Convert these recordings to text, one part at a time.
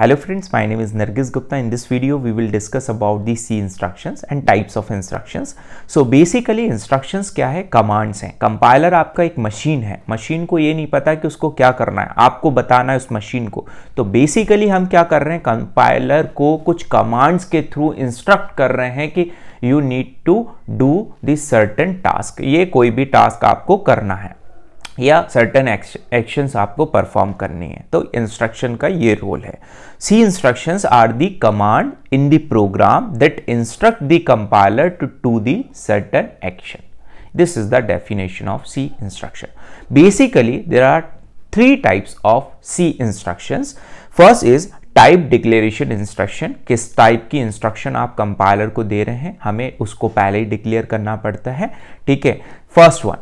Hello friends my name is Nargis Gupta in this video we will discuss about the C instructions and types of instructions so basically instructions क्या है commands हैं compiler आपका एक machine है machine को ये नहीं पता कि उसको क्या करना है आपको बताना है उस मशीन को तो बेसिकली हम क्या कर रहे हैं कंपाइलर को कुछ कमांड्स के थ्रू इंस्ट्रक्ट कर रहे हैं कि you need to do this certain task ये कोई भी टास्क आपको करना है या सर्टन एक्शंस आपको परफॉर्म करनी है तो इंस्ट्रक्शन का ये रोल है C instructions are the command in the program that instruct the compiler to to the certain action this is the definition of C instruction basically there are three types of C instruction first is type declaration instruction किस type की instruction आप compiler को दे रहे हैं हमें उसको पहले ही डिक्लेयर करना पड़ता है ठीक है फर्स्ट वन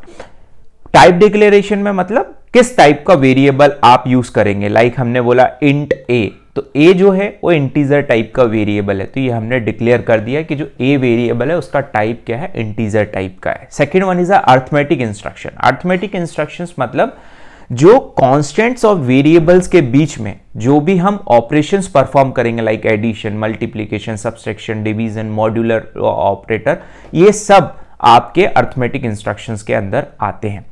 टाइप डिक्लेरेशन में मतलब किस टाइप का वेरिएबल आप यूज करेंगे लाइक like हमने बोला इंट ए तो ए जो है वो इंटीजर टाइप का वेरिएबल है तो ये हमने डिक्लेयर कर दिया कि जो ए वेरिएबल है उसका टाइप क्या है इंटीजर टाइप का है second one is arithmetic instruction arithmetic instruction मतलब जो कॉन्स्टेंट्स और वेरिएबल्स के बीच में जो भी हम ऑपरेशन परफॉर्म करेंगे like addition multiplication subtraction division modular operator ये सब आपके अर्थमेटिक इंस्ट्रक्शंस के अंदर आते हैं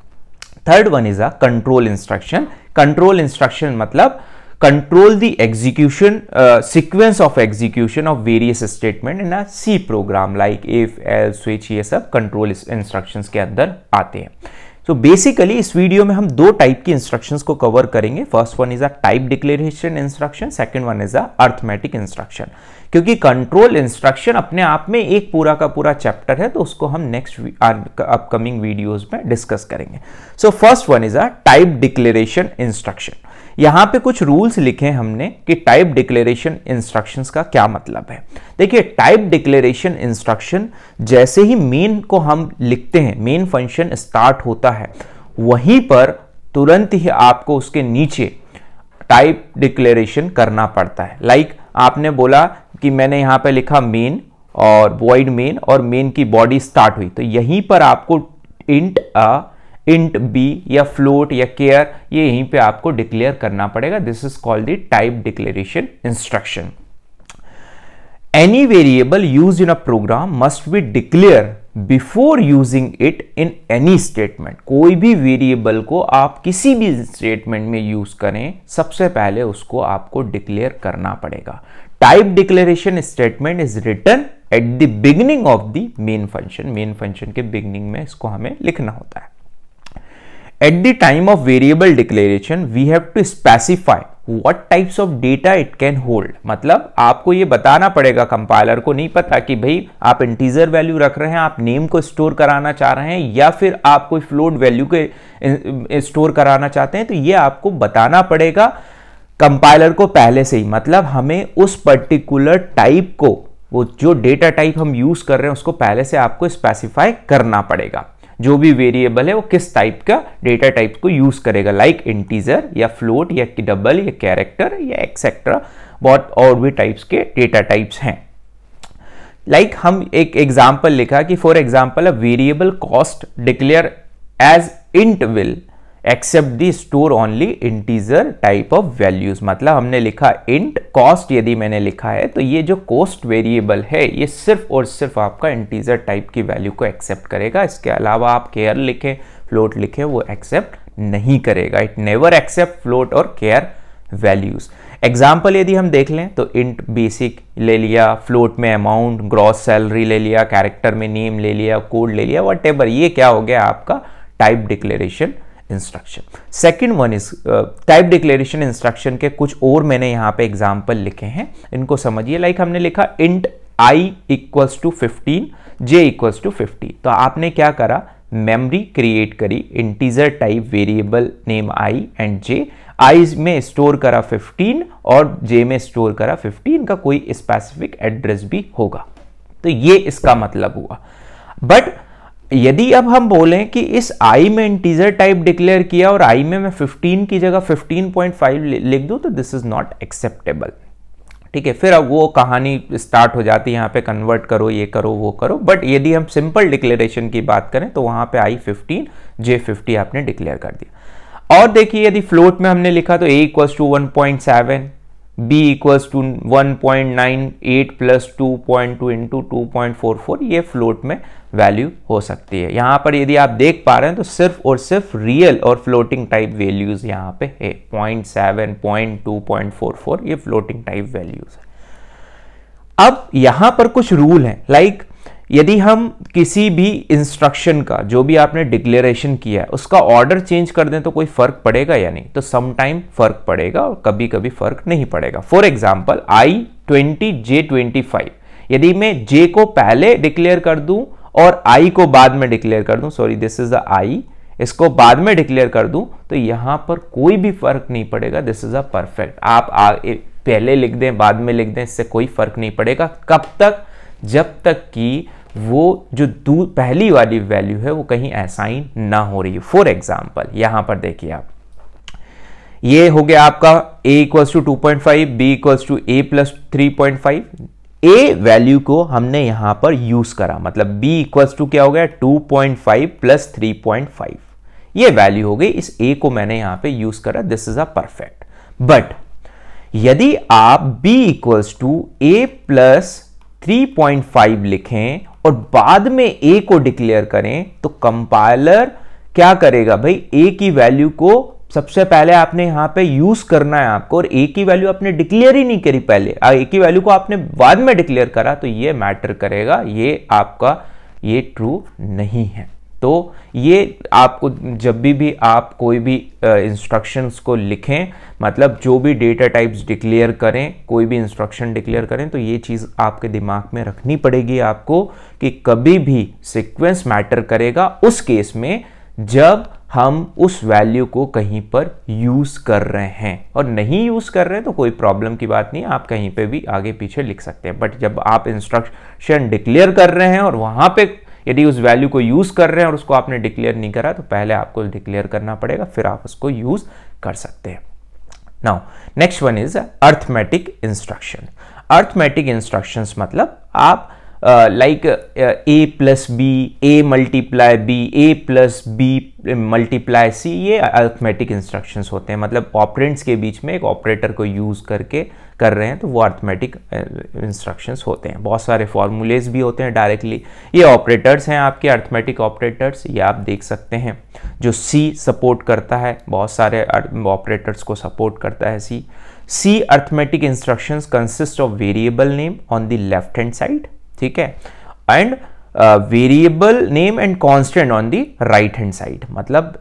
third one is a control instruction control instruction मतलब control the execution sequence of execution of various statement in a C program like if else switch ये सब कंट्रोल इंस्ट्रक्शन के अंदर आते हैं सो बेसिकली इस वीडियो में हम दो टाइप की इंस्ट्रक्शंस को कवर करेंगे first one is a type declaration instruction second one is a arithmetic instruction क्योंकि कंट्रोल इंस्ट्रक्शन अपने आप में एक पूरा का पूरा चैप्टर है तो उसको हम नेक्स्ट अपकमिंग वीडियोज में डिस्कस करेंगे so first one is a type declaration instruction यहाँ पे कुछ रूल्स लिखे हमने कि टाइप डिक्लेरेशन इंस्ट्रक्शंस का क्या मतलब है देखिए टाइप डिक्लेरेशन इंस्ट्रक्शन जैसे ही मेन को हम लिखते हैं मेन फंक्शन स्टार्ट होता है वहीं पर तुरंत ही आपको उसके नीचे टाइप डिक्लेरेशन करना पड़ता है लाइक like, आपने बोला कि मैंने यहां पर लिखा मेन और वॉइड मेन और मेन की बॉडी स्टार्ट हुई तो यहीं पर आपको इंट अ इंट बी या फ्लोट या केयर ये यहीं पे आपको डिक्लेयर करना पड़ेगा this is called the type declaration instruction any variable use in a program must be declare before using it in any statement कोई भी वेरिएबल को आप किसी भी स्टेटमेंट में यूज करें सबसे पहले उसको आपको डिक्लेयर करना पड़ेगा type declaration statement is written at the beginning of the main function main function के बिगिनिंग में इसको हमें लिखना होता है At the time of variable declaration, we have to specify what types of data it can hold. मतलब आपको ये बताना पड़ेगा कंपाइलर को नहीं पता कि भाई आप इंटीजर वैल्यू रख रहे हैं आप नेम को स्टोर कराना चाह रहे हैं या फिर आप कोई फ्लोट वैल्यू के स्टोर कराना चाहते हैं तो ये आपको बताना पड़ेगा कंपाइलर को पहले से ही मतलब हमें उस पर्टिकुलर टाइप को वो जो डेटा टाइप हम यूज़ कर रहे हैं उसको पहले से आपको स्पेसिफाई करना पड़ेगा जो भी वेरिएबल है वो किस टाइप का डेटा टाइप को यूज करेगा लाइक like इंटीजर या फ्लोट या डबल या कैरेक्टर या एक्सेट्रा बहुत और भी टाइप्स के डेटा टाइप्स हैं लाइक like हम एक एग्जाम्पल लिखा कि for example a variable cost declare as int will accept the store only integer type of values मतलब हमने लिखा इंट कॉस्ट यदि मैंने लिखा है तो ये जो कॉस्ट वेरिएबल है ये सिर्फ और सिर्फ आपका इंटीजर टाइप की वैल्यू को एक्सेप्ट करेगा इसके अलावा आप केयर लिखें फ्लोट लिखें वो एक्सेप्ट नहीं करेगा इट नेवर एक्सेप्ट फ्लोट और केयर वैल्यूज एग्जाम्पल यदि हम देख लें तो इंट बेसिक ले लिया फ्लोट में अमाउंट ग्रॉस सैलरी ले लिया कैरेक्टर में नेम ले लिया कोड ले लिया वट ये क्या हो गया आपका type declaration instruction second one is type declaration instruction के कुछ और मैंने यहाँ पे एग्जाम्पल लिखे हैं इनको समझिए लाइक like हमने लिखा int i equals to fifteen j equals to fifty तो आपने क्या करा मेमरी क्रिएट करी integer type variable name i and j i में स्टोर करा 15 और जे में स्टोर करा 15 का कोई स्पेसिफिक एड्रेस भी होगा तो ये इसका मतलब हुआ बट यदि अब हम बोलें कि इस आई में इंटीजर टाइप डिक्लेयर किया और आई में मैं 15 की जगह 15.5 लिख दूं तो दिस इज नॉट एक्सेप्टेबल ठीक है फिर अब वो कहानी स्टार्ट हो जाती है यहाँ पे कन्वर्ट करो ये करो वो करो बट यदि हम सिंपल डिक्लेरेशन की बात करें तो वहां पे आई 15 जे 50 आपने डिक्लेयर कर दिया और देखिए यदि फ्लोट में हमने लिखा तो a to one point seven b equals to one point nine eight plus two point two into two point four four ये फ्लोट में वैल्यू हो सकती है यहाँ पर यदि आप देख पा रहे हैं तो सिर्फ और सिर्फ रियल और फ्लोटिंग टाइप वैल्यूज़ यहाँ पे है point seven point two point four four ये फ्लोटिंग टाइप वैल्यूज़ है अब यहाँ पर कुछ रूल हैं लाइक like, यदि हम किसी भी इंस्ट्रक्शन का जो भी आपने डिक्लेरेशन किया है उसका ऑर्डर चेंज कर दें तो कोई फ़र्क पड़ेगा या नहीं तो समटाइम फ़र्क पड़ेगा और कभी कभी फ़र्क नहीं पड़ेगा for example i twenty j twenty five यदि मैं जे को पहले डिक्लेयर कर दूं और आई को बाद में डिक्लेयर कर दूं sorry this is the i इसको बाद में डिक्लेयर कर दूं तो यहां पर कोई भी फर्क नहीं पड़ेगा दिस इज अ परफेक्ट आप आ, पहले लिख दें बाद में लिख दें इससे कोई फर्क नहीं पड़ेगा कब तक जब तक कि वो जो दू पहली वाली वैल्यू है वो कहीं असाइन ना हो रही है फॉर एग्जाम्पल यहां पर देखिए आप ये हो गया आपका a equals to two point five b equals to a plus three point five a value को हमने यहां पर यूज करा मतलब b इक्वल्स टू क्या हो गया two point five plus three point five ये वैल्यू हो गई इस a को मैंने यहां पे यूज करा this is a perfect but यदि आप b equals to a plus 3.5 लिखें और बाद में ए को डिक्लेयर करें तो कंपाइलर क्या करेगा भाई ए की वैल्यू को सबसे पहले आपने यहां पे यूज करना है आपको और ए की वैल्यू आपने डिक्लेयर ही नहीं करी पहले ए की वैल्यू को आपने बाद में डिक्लेयर करा तो ये मैटर करेगा ये आपका ये ट्रू नहीं है तो ये आपको जब भी भी आप कोई भी इंस्ट्रक्शंस को लिखें मतलब जो भी डेटा टाइप्स डिक्लेयर करें कोई भी इंस्ट्रक्शन डिक्लेयर करें तो ये चीज़ आपके दिमाग में रखनी पड़ेगी आपको कि कभी भी सीक्वेंस मैटर करेगा उस केस में जब हम उस वैल्यू को कहीं पर यूज़ कर रहे हैं और नहीं यूज़ कर रहे हैं तो कोई प्रॉब्लम की बात नहीं आप कहीं पे भी आगे पीछे लिख सकते हैं बट जब आप इंस्ट्रक्शन डिक्लेयर कर रहे हैं और वहाँ पे यदि उस वैल्यू को यूज़ कर रहे हैं और उसको आपने डिक्लेयर नहीं करा तो पहले आपको डिक्लेयर करना पड़ेगा फिर आप उसको यूज़ कर सकते हैं now next one is arithmetic instruction arithmetic instructions मतलब आप like a plus b a multiply b a plus b multiply c ये अर्थमेटिक इंस्ट्रक्शंस होते हैं मतलब ऑपरेंट्स के बीच में एक ऑपरेटर को यूज़ करके uh, कर रहे हैं तो वो अर्थमेटिक इंस्ट्रक्शंस होते हैं बहुत सारे फॉर्मूलेज भी होते हैं डायरेक्टली ये ऑपरेटर्स हैं आपके अर्थमेटिक ऑपरेटर्स ये आप देख सकते हैं जो सी सपोर्ट करता है बहुत सारे ऑपरेटर्स को सपोर्ट करता है C C arithmetic instructions consist of variable name on the left hand side ठीक है and variable name and constant on the right hand side मतलब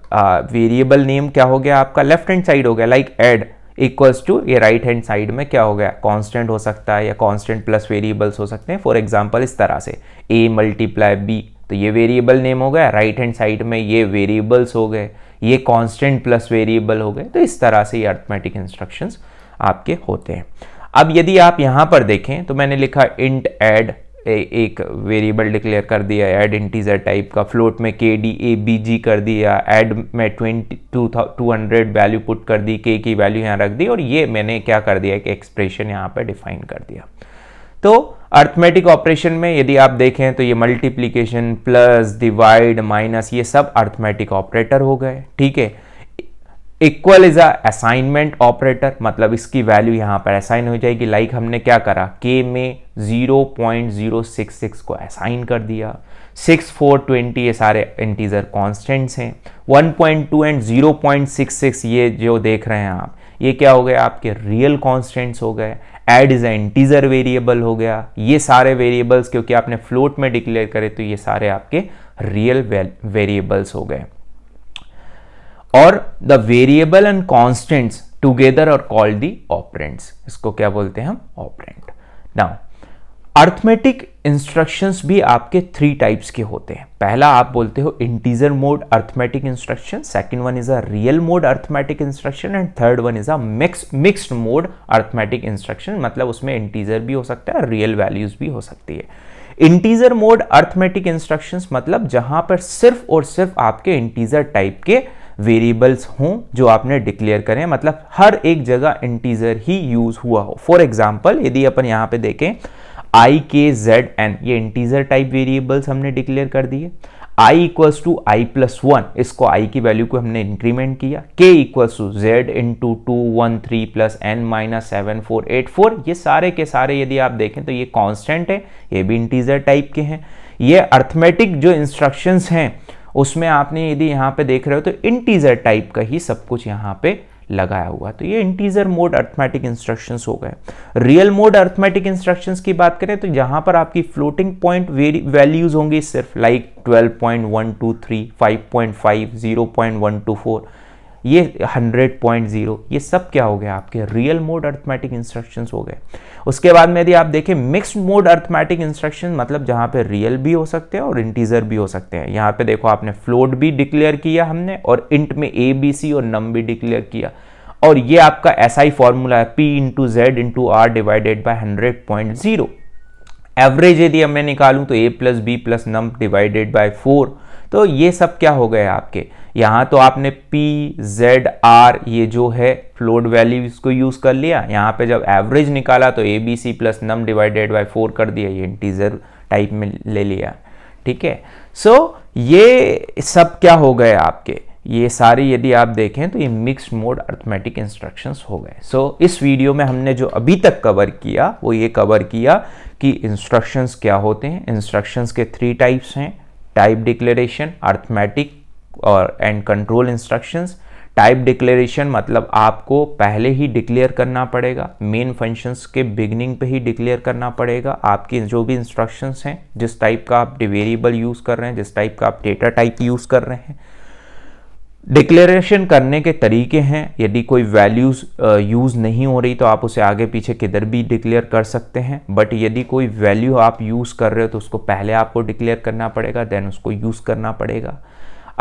वेरिएबल uh, नेम क्या हो गया आपका लेफ्ट हैंड साइड हो गया like like ad equals to ये राइट हैंड साइड में क्या हो गया कांस्टेंट हो सकता है या कांस्टेंट प्लस वेरिएबल्स हो सकते हैं फॉर एग्जांपल इस तरह से ए मल्टीप्लाई बी तो ये वेरिएबल नेम हो गया राइट हैंड साइड में ये वेरिएबल्स हो गए ये कांस्टेंट प्लस वेरिएबल हो गए तो इस तरह से ये अर्थमेटिक इंस्ट्रक्शंस आपके होते हैं अब यदि आप यहाँ पर देखें तो मैंने लिखा इंट एड ए, एक वेरिएबल डिक्लेयर कर दिया एड इंटीजर टाइप का फ्लोट में के डी ए बी जी कर दिया एड में twenty two two hundred value put कर दी के की वैल्यू यहाँ रख दी और ये मैंने क्या कर दिया एक एक्सप्रेशन यहाँ पर डिफाइन कर दिया तो अर्थमेटिक ऑपरेशन में यदि आप देखें तो ये मल्टीप्लीकेशन प्लस डिवाइड माइनस ये सब अर्थमेटिक ऑपरेटर हो गए ठीक है equal is a assignment operator मतलब इसकी वैल्यू यहां पर असाइन हो जाएगी लाइक like हमने क्या करा के में 0.066 को असाइन कर दिया 6, 4, 20 ये सारे इंटीजर कांस्टेंट्स हैं 1.2 एंड 0.66 ये जो देख रहे हैं आप ये क्या हो गया आपके रियल कांस्टेंट्स हो गए एड इज एंटीजर वेरिएबल हो गया ये सारे वेरिएबल्स क्योंकि आपने फ्लोट में डिक्लेयर करे तो ये सारे आपके रियल वेरिएबल्स हो गए और the variable and constants together are called the operands इसको क्या बोलते हैं हम ऑपरेंट नाउ अर्थमेटिक इंस्ट्रक्शंस भी आपके थ्री टाइप्स के होते हैं पहला आप बोलते हो integer mode arithmetic instruction second one is a real mode arithmetic instruction and third one is a mix mixed mode arithmetic instruction मतलब उसमें इंटीजर भी हो सकता है रियल वैल्यूज भी हो सकती है इंटीजर मोड अर्थमेटिक इंस्ट्रक्शंस मतलब जहां पर सिर्फ और सिर्फ आपके इंटीजर टाइप के वेरिएबल्स हों जो आपने डिक्लेयर करें मतलब हर एक जगह इंटीजर ही यूज हुआ हो फॉर एग्जाम्पल यदि अपन यहाँ पे देखें आई के जेड एन ये इंटीजर टाइप वेरिएबल्स हमने डिक्लेयर कर दिए i equals to i plus one इसको आई की वैल्यू को हमने इंक्रीमेंट किया k equals to z into one three plus n minus seven four eight four ये सारे के सारे यदि आप देखें तो ये कांस्टेंट है ये भी इंटीजर टाइप के हैं ये अर्थमेटिक जो इंस्ट्रक्शंस हैं उसमें आपने यदि यहाँ पे देख रहे हो तो इंटीजर टाइप का ही सब कुछ यहाँ पे लगाया हुआ तो ये इंटीजर मोड अर्थमेटिक इंस्ट्रक्शंस हो गए रियल मोड अर्थमेटिक इंस्ट्रक्शंस की बात करें तो यहाँ पर आपकी फ्लोटिंग पॉइंट वैल्यूज होंगी सिर्फ like twelve point point point one two three five five zero one two four ये 100.0 ये सब क्या हो गया आपके रियल मोड अर्थमेटिक इंस्ट्रक्शंस हो गए उसके बाद में यदि आप देखें मिक्स्ड मोड अर्थमेटिक इंस्ट्रक्शन मतलब जहाँ पे रियल भी हो सकते हैं और इंटीजर भी हो सकते हैं यहाँ पे देखो आपने फ्लोट भी डिक्लेयर किया हमने और इंट में ए बी सी और नम भी डिक्लेयर किया और ये आपका ऐसा ही फॉर्मूला है p into z into r divided by hundred point zero average यदि मैं निकालूं तो a plus b plus num divided by four तो ये सब क्या हो गए आपके यहाँ तो आपने P, Z, R ये जो है फ्लोड वैल्यू इसको यूज़ कर लिया यहाँ पे जब एवरेज निकाला तो a b c plus num divided by four कर दिया ये इंटीजर टाइप में ले लिया ठीक है सो ये सब क्या हो गए आपके ये सारी यदि आप देखें तो ये मिक्स मोड अर्थमेटिक इंस्ट्रक्शंस हो गए सो so, इस वीडियो में हमने जो अभी तक कवर किया वो ये कवर किया कि इंस्ट्रक्शंस क्या होते हैं इंस्ट्रक्शंस के थ्री टाइप्स हैं टाइप डिक्लेरेशन अर्थमेटिक और and control instructions type declaration मतलब आपको पहले ही डिक्लेयर करना पड़ेगा मेन फंक्शंस के बिगनिंग पे ही डिक्लेयर करना पड़ेगा आपकी जो भी इंस्ट्रक्शंस हैं जिस टाइप का आप वेरिएबल यूज़ कर रहे हैं जिस टाइप का आप डेटा टाइप यूज़ कर रहे हैं डिक्लेरेशन करने के तरीके हैं यदि कोई वैल्यूज़ यूज़ uh, नहीं हो रही तो आप उसे आगे पीछे किधर भी डिक्लेयर कर सकते हैं बट यदि कोई वैल्यू आप यूज़ कर रहे हो तो उसको पहले आपको डिक्लेयर करना पड़ेगा देन उसको यूज़ करना पड़ेगा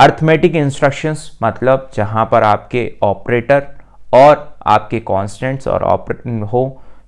अर्थमेटिक इंस्ट्रक्शंस मतलब जहाँ पर आपके ऑपरेटर और आपके कॉन्स्टेंट्स और ऑपरेट हो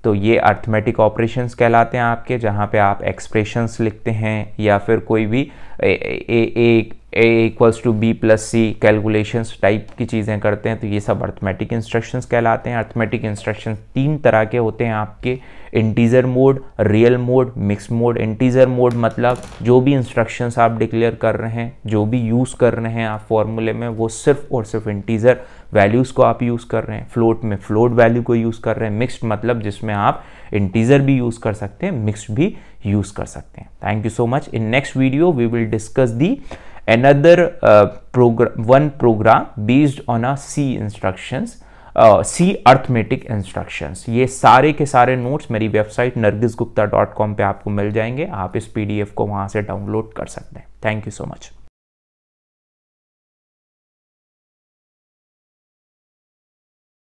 तो ये अर्थमेटिक ऑपरेशंस कहलाते हैं आपके जहाँ पे आप एक्सप्रेशंस लिखते हैं या फिर कोई भी a, a, a, a equals to b plus c calculations type की चीज़ें करते हैं तो ये सब अर्थमेटिक इंस्ट्रक्शंस कहलाते हैं अर्थमेटिक इंस्ट्रक्शंस तीन तरह के होते हैं आपके integer mode real mode mix mode integer mode मतलब जो भी इंस्ट्रक्शंस आप डिक्लेयर कर रहे हैं जो भी यूज़ कर रहे हैं आप फॉर्मूले में वो सिर्फ और सिर्फ इंटीजर वैल्यूज़ को आप यूज़ कर रहे हैं फ्लोट में फ्लोट वैल्यू को यूज़ कर रहे हैं मिक्सड मतलब जिसमें आप इंटीजर भी यूज़ कर सकते हैं मिक्सड भी यूज़ कर सकते हैं thank you so much in next video we will discuss the another uh, program one program based on a c instructions C arithmetic instructions ये सारे के सारे नोट्स मेरी website Nargis Gupta dot com पर आपको मिल जाएंगे आप इस पी डी एफ को वहाँ से डाउनलोड कर सकते हैं थैंक यू सो मच